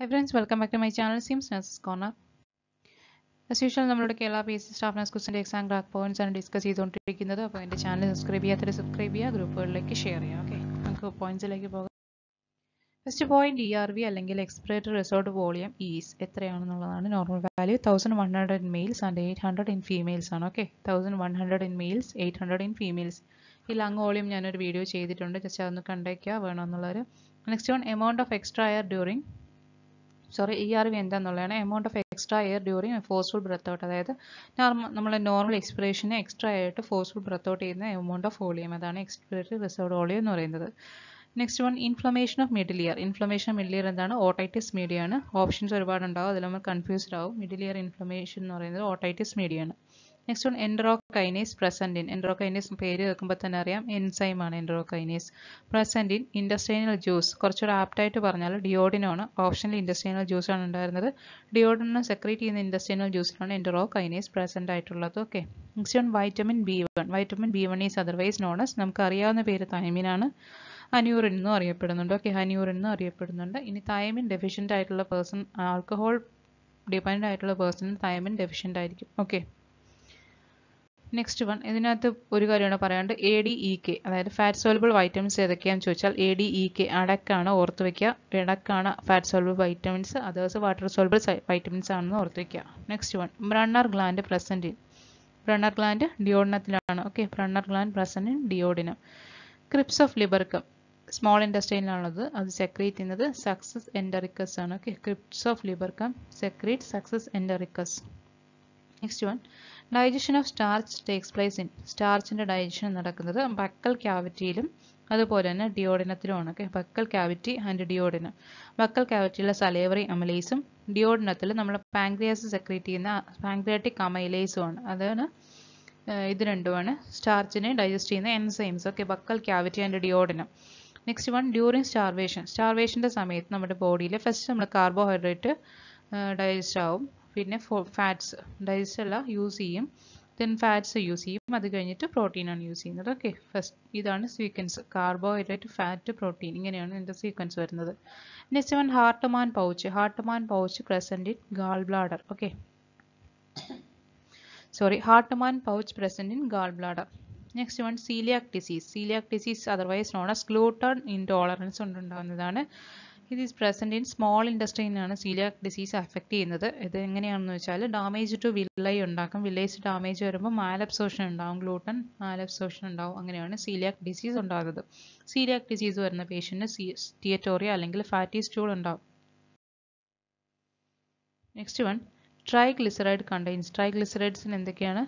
high friends welcome back to my channel Sims nurses corner as usual നമ്മളുടെ Kerala P S C staff nurse ക്വസ്റ്റിൻ്റെ exam crack points ആണ് discuss ചെയ്തുകൊണ്ടിരിക്കുന്നത് അപ്പോൾ എൻ്റെ channel subscribe ചെയ്യാത്തവർ subscribe ചെയ്യുക ഗ്രൂപ്പുകളിലേക്ക് ഷെയർ ചെയ്യുക ഓക്കെ നമുക്ക് പോയിന്റ്സിലേക്ക് പോകാം first point E R V അല്ലെങ്കിൽ എക്സ്പിറേറ്ററി റിസോർട്ട് വോളിയം ഈസ് എത്രയാണെന്നുള്ളതാണ് normal value thousand one hundred in males and eight hundred in females ആണ് okay thousand one hundred in males eight hundred in females ഈ lung volume ഞാനൊരു video ചെയ്തിട്ടുണ്ട് just അതൊന്ന് കണ്ടേക്കുക വേണമെന്നുള്ളൊരു next one amount of extra air during sorry E R V എന്താന്നുള്ളതാണ് amount of extra air during forceful breath out അതായത് normal നമ്മൾ normal എക്സ്പിറേഷന് എക്സ്ട്രാ ആയിട്ട് ഫോഴ്സ്ഫുൾ ബ്രത്ത് ഔട്ട് ചെയ്യുന്ന എമൗണ്ട് ഓഫ് വോളിയം അതാണ് എക്സ്പിറേറ്ററി റിസർവ്ഡ് വോളിയം എന്ന് പറയുന്നത് next one inflammation of middle ear inflammation middle ear എന്താണ് ഓട്ടൈറ്റിസ് മീഡിയ ആണ് ഓപ്ഷൻസ് ഒരുപാടുണ്ടാവും അതിൽ നമ്മൾ കൺഫ്യൂസ്ഡ് ആവും മിഡിൽ ഇയർ ഇൻഫ്ലമേഷൻ എന്ന് പറയുന്നത് ഓട്ടൈറ്റിസ് മീഡിയ ആണ് next one enterokinase present in in enterokinase പേര് കേൾക്കുമ്പോൾ തന്നെ അറിയാം എൻസൈം ആണ് enterokinase present in intestinal juice കുറച്ചുകൂടെ ആപ്റ്റായിട്ട് പറഞ്ഞാൽ ഡിയോഡിനാണ് ഓപ്ഷനിൽ ഇൻഡസ്ട്രീനൽ ആണ് ഉണ്ടായിരുന്നത് ഡിയോഡിനെ സെക്രീറ്റ് ചെയ്യുന്ന ഇൻഡസ്ട്രീനൽ ജ്യൂസിലാണ് എൻഡ്രോകൈനേസ് പ്രസൻറ്റ് ആയിട്ടുള്ളത് okay next one vitamin B one vitamin B one is otherwise known as നമുക്ക് അറിയാവുന്ന പേര് തൈമിനാണ് അന്യൂറിൻ എന്നും അറിയപ്പെടുന്നുണ്ട് ഓക്കെ ഹനിയൂറിൻ എന്നും അറിയപ്പെടുന്നുണ്ട് ഇനി തൈമിൻ ഡെഫിഷ്യൻ്റ് ആയിട്ടുള്ള പേഴ്സൺ ആൽക്കഹോൾ ഡിപെൻഡ് ആയിട്ടുള്ള പേഴ്സൺ തൈമിൻ ഡെഫിഷ്യൻ്റ് ആയിരിക്കും ഓക്കെ നെക്സ്റ്റ് വൺ ഇതിനകത്ത് ഒരു കാര്യമാണ് പറയാണ്ട് A D E e K അതായത് ഫാറ്റ് സോലബിൾ വൈറ്റമിൻസ് ഏതൊക്കെയാണെന്ന് ചോദിച്ചാൽ എ ഡി ഇ കെ അടക്കാണ് ഓർത്ത് വയ്ക്കുക ഇടക്കാണ് fat soluble vitamins others water soluble vitamins ആണെന്ന് ഓർത്ത് വയ്ക്കുക next one Brunner gland present in Brunner gland ഡിയോഡിനത്തിലാണ് okay Brunner gland present in duodenum crypts of Lieberkühn small ഇൻഡസ്ട്രീനിലാണുള്ളത് അത് സെക്രീറ്റ് ചെയ്യുന്നത് സക്സസ് എൻഡറിക്കസ് ആണ് ഓക്കെ ക്രിപ്സ് ഓഫ് ലിബർക്കം കം secrete succus entericus next one digestion of starch takes place in സ്റ്റാർച്ചിൻ്റെ digestion നടക്കുന്നത് buccal ക്യാവിറ്റിയിലും അതുപോലെ തന്നെ ഡിയോഡിനത്തിലുമാണ് okay buccal cavity and duodenum buccal ക്യാവിറ്റിയിലെ സലേവറി അമലൈസും ഡിയോഡിനത്തിൽ നമ്മൾ പാങ്ക്രിയാസ് സെക്രീറ്റ് ചെയ്യുന്ന പാങ്ക്രിയാറ്റിക് അമൈലൈസുമാണ് അതാണ് ഇത് രണ്ടുമാണ് സ്റ്റാർച്ചിനെ ഡൈജസ്റ്റ് ചെയ്യുന്ന enzymes okay buccal cavity and duodenum next one during starvation സ്റ്റാർവേഷൻ്റെ സമയത്ത് നമ്മുടെ ബോഡിയിൽ ഫസ്റ്റ് നമ്മൾ കാർബോഹൈഡ്രേറ്റ് ഡൈജസ്റ്റ് ആവും പിന്നെ ഫാറ്റ്സ് അല്ല യൂസ് ചെയ്യും ദെൻ ഫാറ്റ്സ് യൂസ് ചെയ്യും അത് കഴിഞ്ഞിട്ട് പ്രോട്ടീനാണ് യൂസ് ചെയ്യുന്നത് ഓക്കെ ഫസ്റ്റ് ഇതാണ് സീക്വൻസ് കാർബോഹൈഡ്രേറ്റ് ഫാറ്റ് പ്രോട്ടീൻ ഇങ്ങനെയാണ് ഇതിൻ്റെ സീക്വൻസ് വരുന്നത് next one Hartmann pouch Hartmann pouch present in gall bladder okay sorry Hartmann pouch present in gall bladder next one celiac disease celiac disease otherwise known as gluten intolerance ഉണ്ടാകുന്നതാണ് ഇത് is present in small ഇൻഡസ്ട്രീനാണ് celiac disease affect ചെയ്യുന്നത് ഇത് എങ്ങനെയാണെന്ന് വെച്ചാൽ damage to villi ഉണ്ടാക്കും വില്ലൈസ് damage വരുമ്പോൾ മാലബ്സോഷൻ ഉണ്ടാവും ഗ്ലൂട്ടൻ മാലബ്സോഷൻ ഉണ്ടാവും അങ്ങനെയാണ് സീലിയാക് ഡിസീസ് ഉണ്ടാകുന്നത് സീലിയാക് ഡിസീസ് വരുന്ന പേഷ്യൻറ്റിന് തിയറ്റോറിയ അല്ലെങ്കിൽ ഫാറ്റി സ്റ്റൂൾ ഉണ്ടാവും നെക്സ്റ്റ് വൺ ട്രൈഗ്ലിസറൈഡ് കണ്ടെയ്ൻസ് ട്രൈഗ്ലിസറൈഡ്സിന് എന്തൊക്കെയാണ്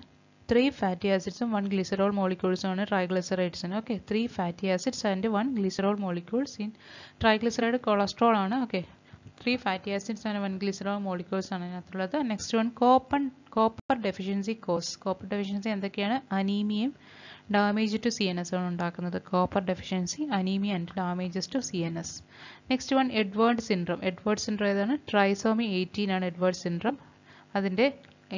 ത്രീ ഫാറ്റി ആസിഡ്സും വൺ ഗ്ലിസറോൾ മോളിക്യൂൾസുമാണ് ട്രൈഗ്ലിസറൈഡ്സിന് okay three fatty acids and one glycerol molecules in triglyceride cholesterol ആണ് okay three fatty acids and one glycerol molecules ആണ് അതിനകത്തുള്ളത് next one copper copper deficiency cause copper deficiency എന്തൊക്കെയാണ് അനീമിയും damage to C N S ആണ് ഉണ്ടാക്കുന്നത് copper deficiency anaemia and damages to C N S next one Edward syndrome Edward syndrome ഏതാണ് trisomy eighteen ആണ് Edward syndrome അതിൻ്റെ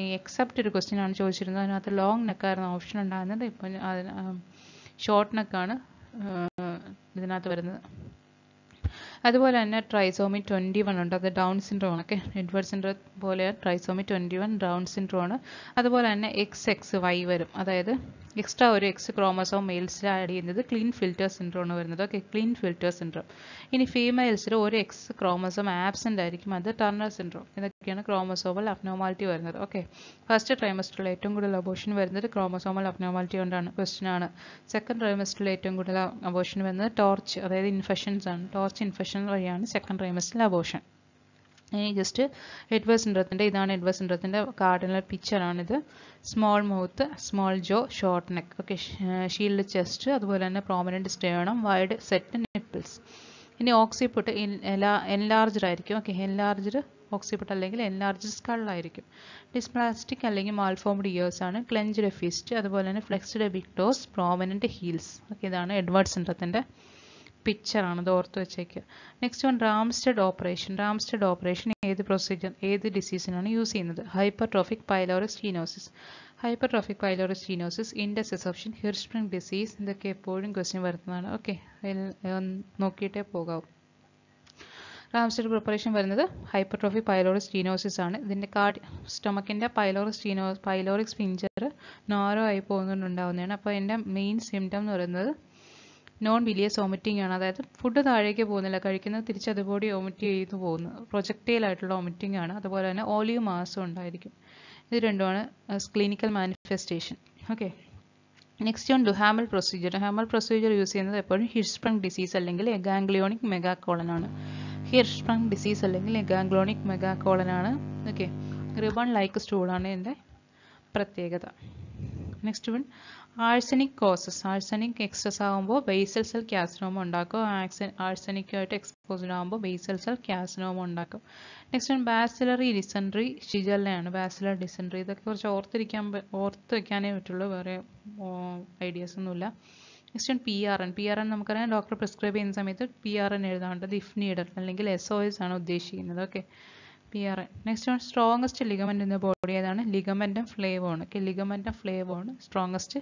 ഈ except ഒരു question ആണ് ചോദിച്ചിരുന്നത് അതിനകത്ത് ലോങ് നെക്കായിരുന്നു ഓപ്ഷൻ ഉണ്ടായിരുന്നത് ഇപ്പം അതിന് ഷോർട്ട് നെക്കാണ് ഇതിനകത്ത് വരുന്നത് അതുപോലെ തന്നെ ട്രൈസോമി ട്വൻറ്റി വൺ ഉണ്ട് അത് ഡൗൺ സിൻഡ്രോം ആണ് ഓക്കെ എഡ്വേർഡ് സിൻഡ്രോം പോലെ trisomy twenty one Down syndrome ആണ് അതുപോലെ തന്നെ എക്സ് എക്സ് വൈ വരും അതായത് എക്സ്ട്രാ ഒരു എക്സ് ക്രോമസോം മെയിൽസിൽ ആഡ് ചെയ്യുന്നത് ക്ലീൻ ഫിൽറ്റർ സിൻഡ്രോം എന്ന് വരുന്നത് ഓക്കെ ക്ലീൻ ഫിൽറ്റർ സിൻഡ്രോം ഇനി ഫീമെയിൽസിൽ ഒരു എക്സ് ക്രോമസോം ആബ്സെൻ്റ് ആയിരിക്കും അത് ടർണർ സിൻഡ്രോം ഇതൊക്കെയാണ് ക്രോമസോമൽ അപ്നോമാലിറ്റി വരുന്നത് ഓക്കെ ഫസ്റ്റ് ട്രൈമസ്റ്ററിൽ ഏറ്റവും കൂടുതൽ അബോഷൻ വരുന്നത് ക്രോമസോമൽ അപ്നോമാലിറ്റി കൊണ്ടാണ് ക്വസ്റ്റ്യൻ ആണ് സെക്കൻഡ് ട്രൈമസ്റ്ററിൽ ഏറ്റവും കൂടുതൽ അബോഷൻ വരുന്നത് ടോർച്ച് അതായത് ഇൻഫെക്ഷൻസ് ആണ് ടോർച്ച് ഇൻഫെക്ഷൻ വഴിയാണ് സെക്കൻഡ് ട്രൈമസ്റ്ററിൽ അബോഷൻ ജസ്റ്റ് എഡ്വേഴ്സ് സിൻഡ്രത്തിൻ്റെ ഇതാണ് എഡ്വേഴ്സ് സിൻഡ്രത്തിൻ്റെ കാർഡിനൽ പിക്ചറാണിത് small mouth small jaw short neck okay shield chest അതുപോലെ തന്നെ prominent sternum wide set nipples ഇനി ഓക്സിപുട്ട് എല്ലാ എൻലാർജ്ഡ് ആയിരിക്കും ഓക്കെ എൻലാർജ്ഡ് ഓക്സിപുട്ട് അല്ലെങ്കിൽ എൻലാർജ് സ്കള്ളായിരിക്കും ഡിസ്പ്ലാസ്റ്റിക് അല്ലെങ്കിൽ മാൽഫോംഡ് ഇയേഴ്സ് ആണ് ക്ലെഞ്ച്ഡ് ഫിസ്റ്റ് അതുപോലെ തന്നെ flexed big toes prominent heels okay ഇതാണ് എഡ്വേർഡ് സിൻഡ്രത്തിൻ്റെ പിക്ചറാണ് ഇത് ഓർത്ത് വെച്ചേക്കുക next one Ramstedt operation Ramstedt operation ഏത് പ്രൊസീജിയർ ഏത് ഡിസീസിനാണ് യൂസ് ചെയ്യുന്നത് hypertrophic pyloric stenosis hypertrophic pyloric stenosis intussusception Hirschsprung disease ഇതൊക്കെ എപ്പോഴും ക്വസ്റ്റ്യൻ വരുന്നതാണ് ഓക്കെ നോക്കിയിട്ടേ പോകാവും റാംസ്റ്റഡ് പ്രിപ്പറേഷൻ വരുന്നത് ഹൈപ്പർട്രോഫി പൈലോറിസ് സ്റ്റീനോസിസ് ആണ് ഇതിൻ്റെ കാർഡ് സ്റ്റൊമക്കിൻ്റെ pyloric steno pyloric sphincter narrow ആയി പോകുന്നുണ്ടാവുന്നതാണ് അപ്പോൾ എൻ്റെ മെയിൻ സിംറ്റം എന്ന് പറയുന്നത് നോൺ വിലിയസ് ഓമിറ്റിംഗ് ആണ് അതായത് ഫുഡ് താഴേക്ക് പോകുന്നില്ല കഴിക്കുന്നത് തിരിച്ച് അതുപോലെ വോമിറ്റ് ചെയ്തു പോകുന്നു പ്രൊജക്റ്റൈൽ ആയിട്ടുള്ള ഓമിറ്റിംഗ് ആണ് അതുപോലെ തന്നെ ഓലിയോ മാസം ഉണ്ടായിരിക്കും ഇത് രണ്ടുമാണ് ക്ലിനിക്കൽ മാനിഫെസ്റ്റേഷൻ ഓക്കെ നെക്സ്റ്റ് ഉണ്ട് Hamel procedure Hamel procedure use ചെയ്യുന്നത് എപ്പോഴും ഹിർസ്പ്രങ് ഡിസീസ് അല്ലെങ്കിൽ എഗാംഗ്ലിയോണിക് ആണ് ഹിർസ്പ്രങ് ഡിസീസ് അല്ലെങ്കിൽ എഗാംഗ്ലോണിക് ആണ് ഓക്കെ റിബൺ ലൈക്ക് സ്റ്റൂളാണ് എൻ്റെ പ്രത്യേകത next one arsenic causes arsenic excess ആകുമ്പോൾ ബേസൽ സെൽ ക്യാസിനോമ ഉണ്ടാക്കും ആക്സൻ ആഴ്സനിക്കായിട്ട് എക്സ്പോസ്ഡ് ആകുമ്പോൾ ബേസൽ സെൽ ക്യാസിനോമ ഉണ്ടാക്കും നെക്സ്റ്റ് വൺ ബാസിലറി ഡിസൻട്രി ഷിജല്ലയാണ് ബാസിലർ ഡിസൻട്രി ഇതൊക്കെ കുറച്ച് ഓർത്തിരിക്കാൻ ഓർത്ത് വെക്കാനേ പറ്റുള്ളൂ വേറെ ഐഡിയാസ് ഒന്നുമില്ല next one P R N P R N നമുക്കറിയാം ഡോക്ടർ പ്രിസ്ക്രൈബ് ചെയ്യുന്ന സമയത്ത് പി ആർ എൻ എഴുതാണ്ട് ദിഫ്നി ഇടൽ അല്ലെങ്കിൽ എസ് ഒ എസ് ആണ് ഉദ്ദേശിക്കുന്നത് ഓക്കെ പി ആർ പിയറൻ നെക്സ്റ്റ് ആണ് സ്ട്രോങ്ങസ്റ്റ് ലിഗമെൻ്റ് ഇൻ ബോഡി ഏതാണ് ലിഗമെൻറ്റും ആണ് ഓക്കെ ലിഗമെൻറ്റും ആണ് സ്ട്രോങ്ങസ്റ്റ്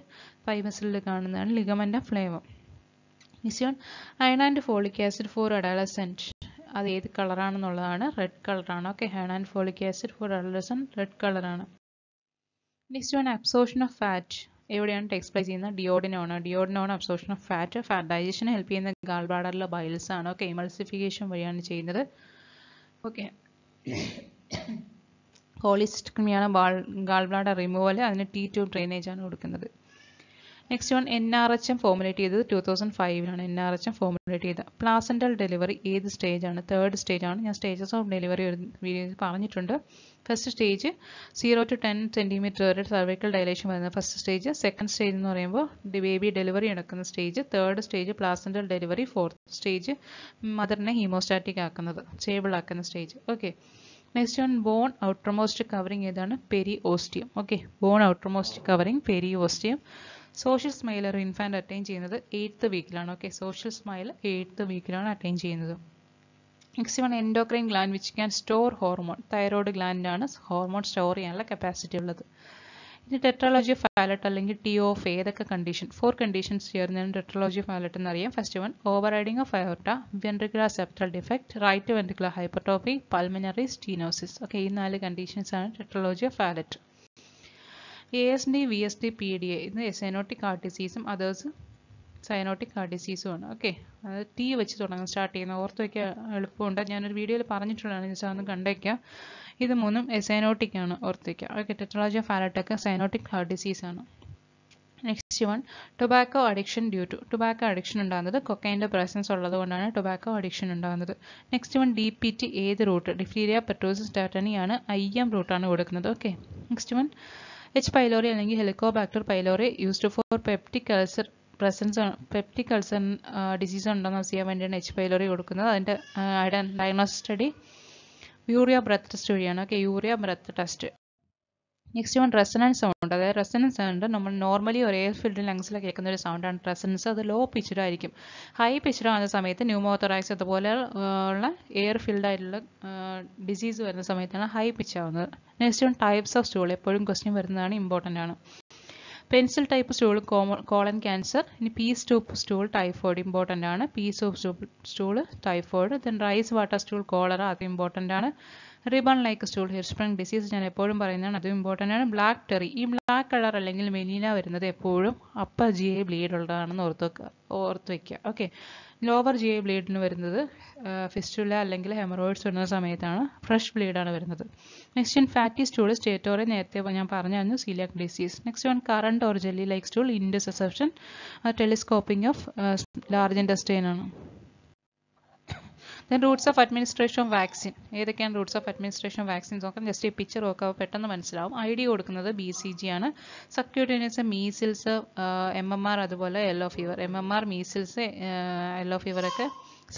ഫൈബസിൽ കാണുന്നതാണ് ലിഗമെൻറ്റും ഫ്ലേവും നെക്സ്റ്റ് ആണ് iron and folic acid for adolescent അത് ഏത് കളറാണെന്നുള്ളതാണ് റെഡ് കളറാണ് okay iron and folic acid for adolescent red കളറാണ് നെക്സ്റ്റ് ആണ് അബ്സോർഷൻ ഓഫ് ഫാറ്റ് എവിടെയാണ് ടേക്സ് പ്ലേസ് ചെയ്യുന്നത് ഡിയോഡിനോണ് ഡിയോഡിനോണ് അബ്സോർഷൻ ഓഫ് ഫാറ്റ് ഫാറ്റ് ഡൈജഷന് ഹെൽപ്പ് ചെയ്യുന്ന ഗാൾബാഡറിലെ ബൈൽസാണ് ഓക്കെ ഇമൾസിഫിക്കേഷൻ വഴിയാണ് ചെയ്യുന്നത് ഓക്കെ ഹോളിസ്റ്റക്മിയാണ് ഗാൾ ബ്ലാഡർ റിമൂവൽ അതിന് ടി ടു ഡ്രെയിനേജ് ആണ് കൊടുക്കുന്നത് next one N R H M formulate ചെയ്തത് ടു തൗസൻഡ് ഫൈവിലാണ് N R H M formulate ചെയ്തത് പ്ലാസെൻ്റൽ ഡെലിവറി ഏത് സ്റ്റേജാണ് തേർഡ് സ്റ്റേജാണ് ഞാൻ സ്റ്റേജസ് ഓഫ് ഡെലിവറി ഒരു വീഡിയോയിൽ പറഞ്ഞിട്ടുണ്ട് first stage zero to ten centimetre വരെ സർവൈക്കൽ ഡയലേഷൻ വരുന്ന ഫസ്റ്റ് സ്റ്റേജ് സെക്കൻഡ് സ്റ്റേജ് എന്ന് പറയുമ്പോൾ ബേബി ഡെലിവറി നടക്കുന്ന stage third stage placental delivery fourth stage മദറിനെ ഹീമോസ്റ്റാറ്റിക് ആക്കുന്നത് സ്റ്റേബിൾ ആക്കുന്ന stage okay next one bone outermost covering ഏതാണ് periosteum okay bone outermost covering periosteum social smile ഒരു infant attain ചെയ്യുന്നത് eighth വീക്കിലാണ് okay social smile eighth വീക്കിലാണ് attain ചെയ്യുന്നത് next one endocrine gland which can store hormone thyroid ഗ്ലാൻഡാണ് hormone store ചെയ്യാനുള്ള capacity ഉള്ളത് ഇനി ടെട്രോളജി ഫാലറ്റ് അല്ലെങ്കിൽ ടി ഓഫ് ഏതൊക്കെ കണ്ടീഷൻ ഫോർ കണ്ടീഷൻസ് ചേർന്നാണ് ടെട്രോളജി ഫാലറ്റ് എന്നറിയാം first one overriding of aorta ventricular septal defect right ventricular hypertrophy pulmonary stenosis okay ഈ നാല് കണ്ടീഷൻസ് ആണ് tetralogy Fallot A S D V S D P D A ഇത് acyanotic heart ഡിസീസും others cyanotic heart ആണ് okay അത് T വെച്ച് തുടങ്ങാം start ചെയ്യുന്ന ഓർത്ത് വയ്ക്കാൻ എളുപ്പമുണ്ട് ഞാനൊരു വീഡിയോയിൽ പറഞ്ഞിട്ടുള്ളതാണ് ജസ്റ്റ് സാധനം കണ്ടേക്കാം ഇത് മൂന്നും സയനോട്ടിക് ആണ് ഓർത്ത് വയ്ക്കുക ഓക്കെ ടെക്നോളജി ഓഫ് ആലട്ടക്ക് സൈനോട്ടിക് ഹാർട്ട് ഡിസീസ് ആണ് next one tobacco addiction due to tobacco addiction ഉണ്ടാകുന്നത് കൊക്കൈൻ്റെ പ്രസൻസ് ഉള്ളതുകൊണ്ടാണ് ടൊബാക്കോ അഡിക്ഷൻ ഉണ്ടാകുന്നത് next one D P T ഏത് റൂട്ട് ഡിഫ്ലീരിയ പെട്രോസിസ് ആണ് ഐ എം റൂട്ടാണ് കൊടുക്കുന്നത് okay next one H pylori അല്ലെങ്കിൽ Helicobacter pylori used for peptic ulcer presence peptic ulcer disease ഉണ്ടോ എന്ന് ചെയ്യാൻ വേണ്ടിയാണ് എച്ച് പൈലറി കൊടുക്കുന്നത് അതിൻ്റെ diagnose study urea breath test വഴിയാണ് okay urea breath test next one resonance sound അതായത് റെസനൻസ് സൗണ്ട് നമ്മൾ നോർമലി ഒരു എയർ ഫിൽഡ് ലങ്സിലെ കേൾക്കുന്ന ഒരു സൗണ്ടാണ് റെസനൻസ് അത് ലോ പിച്ചിലായിരിക്കും ഹൈ പിച്ചിലാകുന്ന സമയത്ത് ന്യൂമോത്തറാക്സ് അതുപോലെ ഉള്ള എയർ ഫിൽഡായിട്ടുള്ള ഡിസീസ് വരുന്ന സമയത്താണ് ഹൈ പിച്ചാവുന്നത് ആവുന്നത് next one types of stool എപ്പോഴും ക്വസ്റ്റ്യൻ വരുന്നതാണ് ഇമ്പോർട്ടൻ്റ് ആണ് pencil type stool colon cancer ഇനി pea soup stool typhoid important ആണ് peas of stool typhoid then rice water stool cholera അത് ഇമ്പോർട്ടൻ്റ് ആണ് ribbon like stool hair spring disease ഞാൻ എപ്പോഴും പറയുന്നതാണ് അതും ഇമ്പോർട്ടൻ്റ് ആണ് ബ്ലാക്ക് ടെറി ഈ ബ്ലാക്ക് കളർ അല്ലെങ്കിൽ വെനീല വരുന്നത് എപ്പോഴും അപ്പർ ജി ഐ ബ്ലീഡ് ഉള്ളതാണെന്ന് ഓർത്ത് വെക്കുക ഓർത്ത് വയ്ക്കുക ഓക്കെ ലോവർ ജി ഐ ബ്ലീഡിന് വരുന്നത് ഫിസ്റ്റുല അല്ലെങ്കിൽ ഹെമറോയിഡ്സ് വരുന്ന സമയത്താണ് ഫ്രഷ് ബ്ലീഡാണ് വരുന്നത് next one fatty stool steatorrhoea നേരത്തെ ഞാൻ പറഞ്ഞു coeliac disease next one currant or jelly like stool intussusception telescoping of large intestine ആണ് then routes of administration vaccine ഏതൊക്കെയാണ് routes of administration of vaccines നോക്കാം ജസ്റ്റ് ഈ picture നോക്കാം പെട്ടെന്ന് മനസ്സിലാവും ഐ ഡി കൊടുക്കുന്നത് ബി സി ജി ആണ് subcutaneous measles M M R അതുപോലെ yellow fever M M R measles yellow ഫീവറൊക്കെ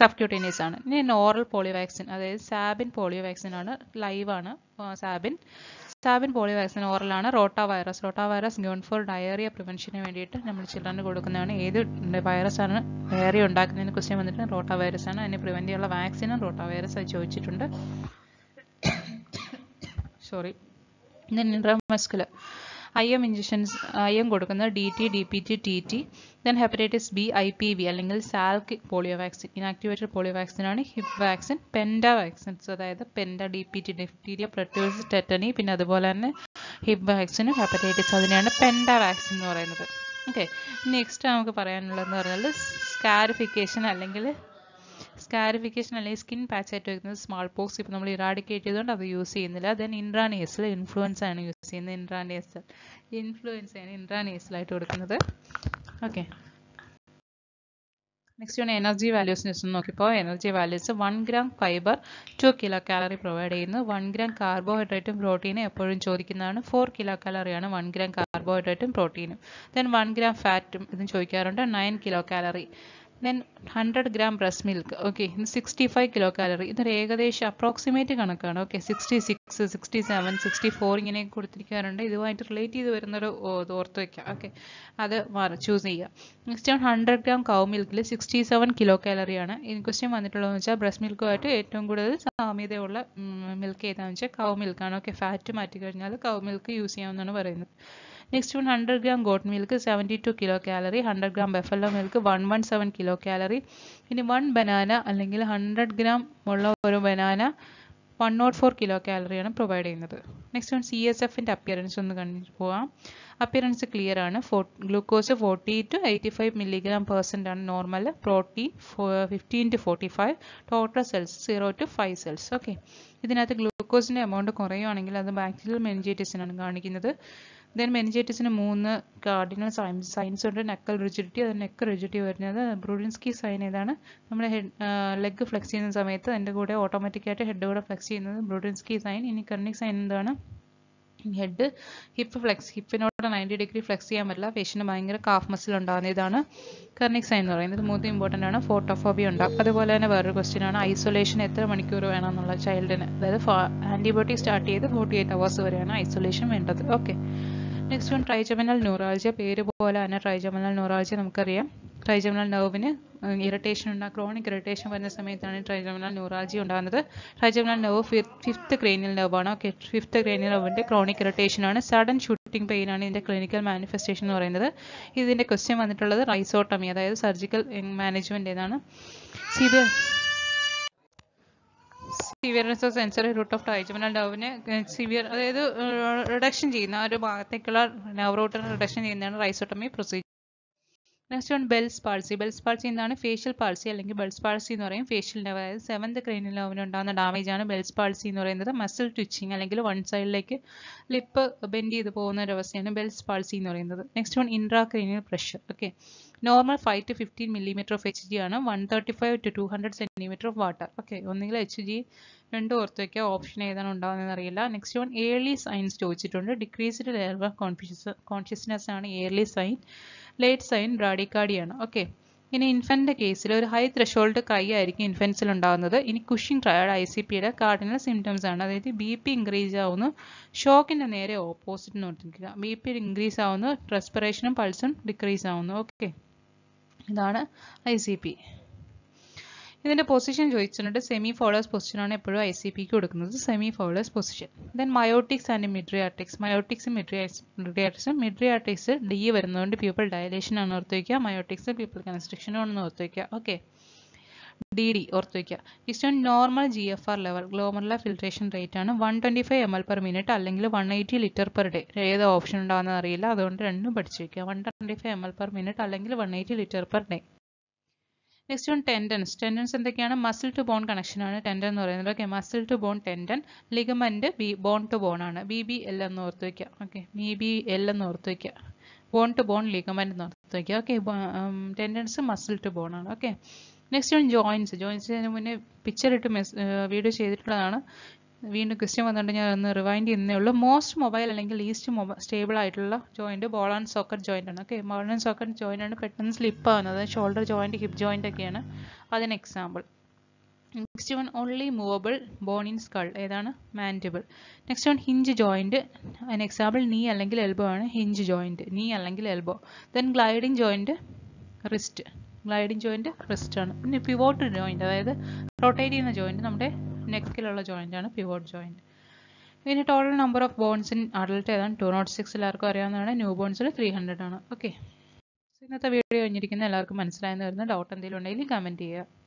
സബ്ക്യൂട്ടേനിയസ് ആണ് ഇനി നോറൽ പോളിയോ വാക്സിൻ അതായത് സാബിൻ പോളിയോ വാക്സിൻ ആണ് ലൈവ് ആണ് Sabin uh, Sabin polio vaccine ഓറലാണ് റോട്ടാ വൈറസ് റോട്ടാ വൈറസ് ഗോൺ ഫോർ ഡയറിയ പ്രിവെൻഷന് വേണ്ടിയിട്ട് നമ്മൾ ചിൽഡ്രന് കൊടുക്കുന്നതാണ് ഏത് വൈറസ് ആണ് ഡയറിയ ഉണ്ടാക്കുന്നതിന് ക്വസ്റ്റ്യൻ വന്നിട്ട് റോട്ടാ വൈറസ് ആണ് അതിനെ പ്രിവെൻറ്റ് ചെയ്യാനുള്ള വാക്സിനും റോട്ടാ വൈറസ് ആയി ചോദിച്ചിട്ടുണ്ട് sorry intramuscular I M injections I M കൊടുക്കുന്നത് D T D P T T T then hepatitis B I P V അല്ലെങ്കിൽ Salk polio vaccine inactivated polio വാക്സിനാണ് ഹിപ്പ് വാക്സിൻ പെൻഡ വാക്സിൻസ് അതായത് penta D P T diphtheria pertussis tetanus പിന്നെ അതുപോലെ തന്നെ hip വാക്സിനും hepatitis അതിനെയാണ് penta vaccine എന്ന് പറയുന്നത് ഓക്കെ നെക്സ്റ്റ് നമുക്ക് പറയാനുള്ളതെന്ന് പറഞ്ഞാൽ സ്കാരിഫിക്കേഷൻ അല്ലെങ്കിൽ സ്കാരിഫിക്കേഷൻ അല്ലെങ്കിൽ സ്കിൻ പാച്ച് ആയിട്ട് വെക്കുന്നത് സ്മാൾ പോക്സ് ഇപ്പോൾ നമ്മൾ ഇറാഡിക്കേറ്റ് ചെയ്തുകൊണ്ട് അത് യൂസ് ചെയ്യുന്നില്ല ദെൻ ഇൻട്രാനേസിൽ ഇൻഫ്ലുവൻസ് ആണ് യൂസ് ചെയ്യുന്നത് ഇൻഫ്ലുവൻസ് ആണ് ഇൻട്രാനേസിലായിട്ട് കൊടുക്കുന്നത് ഓക്കെ നെക്സ്റ്റ് ആണ് എനർജി വാല്യൂസ് വെച്ച് നോക്കിയപ്പോൾ energy values one gram fibre two kilocalorie provide ചെയ്യുന്നു വൺ ഗ്രാം കാർബോഹൈഡ്രേറ്റും പ്രോട്ടീനും എപ്പോഴും ചോദിക്കുന്നതാണ് ഫോർ കിലോ കാലറിയാണ് വൺ ഗ്രാം കാർബോഹൈഡ്രേറ്റും പ്രോട്ടീനും ദെൻ വൺ ഗ്രാം ഫാറ്റും ഇതും ചോദിക്കാറുണ്ട് nine kilocalorie then hundred gram breast milk okay sixty five kilocalorie ഇതൊരു ഏകദേശം അപ്രോക്സിമേറ്റ് കണക്കാണ് okay sixty six sixty seven sixty four ഇങ്ങനെ കൊടുത്തിരിക്കാറുണ്ട് ഇതുമായിട്ട് റിലേറ്റ് ചെയ്ത് വരുന്നൊരു ഓർത്ത് വയ്ക്കാം ഓക്കെ അത് ചൂസ് ചെയ്യുക നെക്സ്റ്റ് ആണ് ഹൺഡ്രഡ് ഗ്രാം കൗ മിൽക്കിൽ സിക്സ്റ്റി സെവൻ കിലോ കാലറിയാണ് ഇനി ക്വസ്റ്റ്യൻ വന്നിട്ടുള്ളതെന്ന് വെച്ചാൽ ബ്രസ്റ്റ് മിൽക്കുമായിട്ട് ഏറ്റവും കൂടുതൽ സാമ്യതയുള്ള മിൽക്ക് ഏതാണെന്ന് വെച്ചാൽ കൗ മിൽക്കാണ് ഓക്കെ ഫാറ്റ് മാറ്റി കഴിഞ്ഞാൽ കൗ മിൽക്ക് യൂസ് ചെയ്യാമെന്നാണ് പറയുന്നത് next one 100 gram goat milk 72 kilocalorie 100 gram buffalo milk 117 kilocalorie ഇനി വൺ ബനാന അല്ലെങ്കിൽ ഹൺഡ്രഡ് ഗ്രാം ഉള്ള ഒരു banana one nought four kilo കാലറിയാണ് പ്രൊവൈഡ് ചെയ്യുന്നത് നെക്സ്റ്റ് വൺ സി എസ് എഫിൻ്റെ അപ്പിയറൻസ് ഒന്ന് കണ്ടിട്ട് പോവാം അപ്പിയറൻസ് ക്ലിയർ ആണ് ഫോ glucose forty to eighty five milligram percent ആണ് normal protein fifteen to forty five total cells zero to five cells okay ഇതിനകത്ത് ഗ്ലൂക്കോസിൻ്റെ എമൗണ്ട് കുറയുകയാണെങ്കിൽ അത് ബാക്ടീരിയൽ മെൻജൈറ്റിസിനാണ് കാണിക്കുന്നത് ദെൻ മെനിഞ്ചൈറ്റിസിന് മൂന്ന് കാർഡിനൽ സൈൻസ് സൈൻസ് ഉണ്ട് നെക്കൽ റിജിഡിറ്റി അത് നെക്ക് റിജിഡിറ്റി വരുന്നത് ബ്രൂഡിൻസ്കി സൈൻ ഏതാണ് നമ്മൾ ഹെഡ് ലെഗ് ഫ്ലെക്സ് ചെയ്യുന്ന സമയത്ത് അതിൻ്റെ കൂടെ ഓട്ടോമാറ്റിക്കായിട്ട് ഹെഡ് കൂടെ ഫ്ലെക്സ് ചെയ്യുന്നത് ബ്രൂഡിൻസ്കി സൈൻ ഇനി കർണിക് സൈൻ എന്താണ് ഹെഡ് ഹിപ്പ് ഫ്ലെക്സ് ഹിപ്പിനോട് നയൻറ്റി ഡിഗ്രി ഫ്ലെക്സ് ചെയ്യാൻ പറ്റില്ല പേഷ്യൻ്റ് ഭയങ്കര കാഫ് മസിൽ ഉണ്ടാകുന്ന ഇതാണ് കർണിക് സൈൻ എന്ന് പറയുന്നത് മൂന്ന് ഇമ്പോർട്ടൻ്റ് ആണ് ഫോട്ടോഫോബിയ ഉണ്ടാകും അതുപോലെ തന്നെ വേറൊരു ക്വസ്റ്റ്യൻ ആണ് ഐസൊലേഷൻ എത്ര മണിക്കൂർ വേണം എന്നുള്ള ചൈൽഡിന് അതായത് ആൻറ്റിബയോട്ടിക് സ്റ്റാർട്ട് ചെയ്ത് ഫോർട്ടി എയ്റ്റ് അവേഴ്സ് വരെയാണ് ഐസൊലേഷൻ വേണ്ടത് okay next one trigeminal neuralgia പേര് പോലെ തന്നെ ട്രൈജമിനൽ ന്യൂറാൾജിയ നമുക്കറിയാം ട്രൈജമിനൽ നെർവിന് ഇറിറ്റേഷൻ ഉണ്ടാകും ക്രോണിക് ഇറിറ്റേഷൻ വരുന്ന സമയത്താണ് ട്രൈജമിനൽ ന്യൂറാൾജി ഉണ്ടാകുന്നത് ട്രൈജമിനൽ നെർവ് ഫിഫ്ത്ത് ക്രേനിയൽ നെർവാണ് ഓക്കെ ഫിഫ്ത്ത് ക്രേനിയൽ നെർവിൻ്റെ ക്രോണിക് ഇറിറ്റേഷൻ ആണ് സഡൻ ഷൂട്ടിംഗ് പെയിൻ ആണ് ഇതിൻ്റെ ക്ലിനിക്കൽ മാനിഫെസ്റ്റേഷൻ എന്ന് പറയുന്നത് ഇതിൻ്റെ ക്വസ്റ്റ്യൻ വന്നിട്ടുള്ളത് റൈസോട്ടമി അതായത് സർജിക്കൽ മാനേജ്മെൻ്റ് ഏതാണ് സി സിവിയർ റെസോഴ്സ് സെൻസറി റൂട്ട് ഓഫ് ട്രൈജമിനൽ ഡൗവിനെ സിവിയർ അതായത് റിഡക്ഷൻ ചെയ്യുന്ന ഒരു ഭാഗത്തേക്കുള്ള നർവ് റൂട്ടിന് റിഡക്ഷൻ ചെയ്യുന്നതാണ് rhizotomy procedure next one Bell's palsy Bell's palsy എന്താണ് ഫേഷ്യൽ പാൾസി അല്ലെങ്കിൽ ബെൽസ് പാൾസി എന്ന് പറയും ഫേഷ്യൽ നെവ് അതായത് സെവൻത് ക്രെയിനിൽ ഉണ്ടാകുന്ന ഡാമേജ് ആണ് ബെൽസ് പാൾസി എന്ന് പറയുന്നത് മസിൽ ട്വിച്ചിങ് അല്ലെങ്കിൽ വൺ സൈഡിലേക്ക് ലിപ്പ് ബെൻഡ് ചെയ്ത് പോകുന്ന ഒരു അവസ്ഥയാണ് ബെൽസ് പാൾസി എന്ന് പറയുന്നത് next one intracranial pressure okay normal five to fifteen millimetre of H G ആണ് one thirty five to two hundred centimetre of water okay ഒന്നുകിൽ എച്ച് ജി രണ്ടും ഓർത്ത് ഓപ്ഷൻ ഏതാണ് ഉണ്ടാകുന്നതെന്ന് അറിയില്ല നെക്സ്റ്റ് വൺ ഏർലി സൈൻസ് ചോദിച്ചിട്ടുണ്ട് decreased level of conscious consciousness ആണ് early sign late sign ആണ് ഓക്കെ ഇനി ഇൻഫൻറ്റിൻ്റെ കേസിൽ ഒരു ഹൈ ത്രഷോൾഡ് കൈ ആയിരിക്കും ഇൻഫൻസിൽ ഉണ്ടാകുന്നത് ഇനി കുഷിംഗ് ട്രയഡ് ഐ സി പിയുടെ കാർഡിനൽ സിംറ്റംസ് ആണ് അതായത് ബി പി ഇൻക്രീസ് ആവുന്നു ഷോക്കിൻ്റെ നേരെ ഓപ്പോസിറ്റ് നോട്ടിരിക്കുക ബി പി ഇൻക്രീസ് ആവുന്നു റെസ്പിറേഷനും പൾസും ഡിക്രീസ് ആവുന്നു ഓക്കെ ഇതാണ് ഐ സി പി ഇതിൻ്റെ പൊസിഷൻ ചോദിച്ചിട്ടുണ്ട് സെമി ഫോളേഴ്സ് പൊസിഷനാണ് എപ്പോഴും ഐ സി പിക്ക് കൊടുക്കുന്നത് semi Fowler's position then miotics and mydriatics മയോട്ടിക്സും മിഡ്രിയാട്രിക്സും മിഡ്രിയാട്രിക്സ് ഡി വരുന്നതുകൊണ്ട് പീപ്പിൾ ഡയലേഷൻ ആണ് ഓർത്ത് വയ്ക്കുക മയോട്ടിക്സ് പീപ്പിൾ കൺസ്ട്രക്ഷനും ആണെന്ന് ഓർത്ത് വയ്ക്കുക ഓക്കെ ഡി ഡി ഓർത്ത് വയ്ക്കുക ഇസ്റ്റേൺ normal G F R level glomerular filtration rate ആണ് one twenty five M L per minute അല്ലെങ്കിൽ one eighty litre per day ഏത് ഓപ്ഷൻ ഉണ്ടാകുന്ന അറിയില്ല അതുകൊണ്ട് രണ്ടും പഠിച്ചു വയ്ക്കുക one twenty five M L per minute അല്ലെങ്കിൽ one eighty litre per day next one tendons tendons എന്തൊക്കെയാണ് മസിൽ ടു ബോൺ കണക്ഷനാണ് ടെൻഡൻ എന്ന് പറയുന്നത് okay muscle to bone tendon ligament B bone to bone ആണ് ബി ബി എൽ എന്ന് ഓർത്ത് വയ്ക്കുക okay B B L എന്ന് ഓർത്ത് വയ്ക്കുക ബോൺ ടു ബോൺ ലിഗമെൻറ്റ് എന്ന് ഓർത്ത് വയ്ക്കുക okay tendons muscle to bone ആണ് ഓക്കെ നെക്സ്റ്റ് ആണ് ജോയിൻസ് ജോയിൻസിന് മുന്നേ പിക്ചർ ഇട്ട് മെസ് വീഡിയോ ചെയ്തിട്ടുള്ളതാണ് വീണ്ടും ക്വസ്റ്റ്യൻ വന്നിട്ട് ഞാൻ ഒന്ന് റിവൈൻഡ് ചെയ്യുന്നേ ഉള്ളൂ മോസ്റ്റ് മൊബൈൽ അല്ലെങ്കിൽ ലീസ്റ്റ് മൊബൈൽ സ്റ്റേബിൾ ആയിട്ടുള്ള joint ball and socket joint ആണ് okay ball and socket joint ആണ് പെട്ടെന്ന് സ്ലിപ്പ് ആവുന്നത് ഷോൾഡർ ജോയിൻറ്റ് ഹിപ്പ് ജോയിൻ്റ് ഒക്കെയാണ് അതിന് example next one only movable bone in skull ഏതാണ് mandible next one hinge joint അതിന് example knee അല്ലെങ്കിൽ എൽബോ ആണ് ഹിഞ്ച് ജോയിൻറ്റ് നീ അല്ലെങ്കിൽ elbow then gliding joint wrist gliding joint ആണ് പിന്നെ പിവോട്ട് ജോയിൻറ്റ് അതായത് റൊട്ടേറ്റ് ചെയ്യുന്ന ജോയിൻറ്റ് നമ്മുടെ നെക്കിലുള്ള ജോയിൻ്റ് ആണ് പിവോട്ട് ജോയിൻറ്റ് പിന്നെ total number of bones in adult ഏതാണ് ടു നോട്ട് സിക്സ് എല്ലാവർക്കും അറിയാവുന്നതാണ് ന്യൂ ബോൺസിൽ ത്രീ ഹൺഡ്രഡ് ആണ് ഓക്കെ ഇന്നത്തെ വീഡിയോ കഴിഞ്ഞിരിക്കുന്ന എല്ലാവർക്കും മനസ്സിലായെന്ന് വരുന്ന ഡൗട്ട് എന്തെങ്കിലും ഉണ്ടെങ്കിൽ കമൻറ്റ് ചെയ്യുക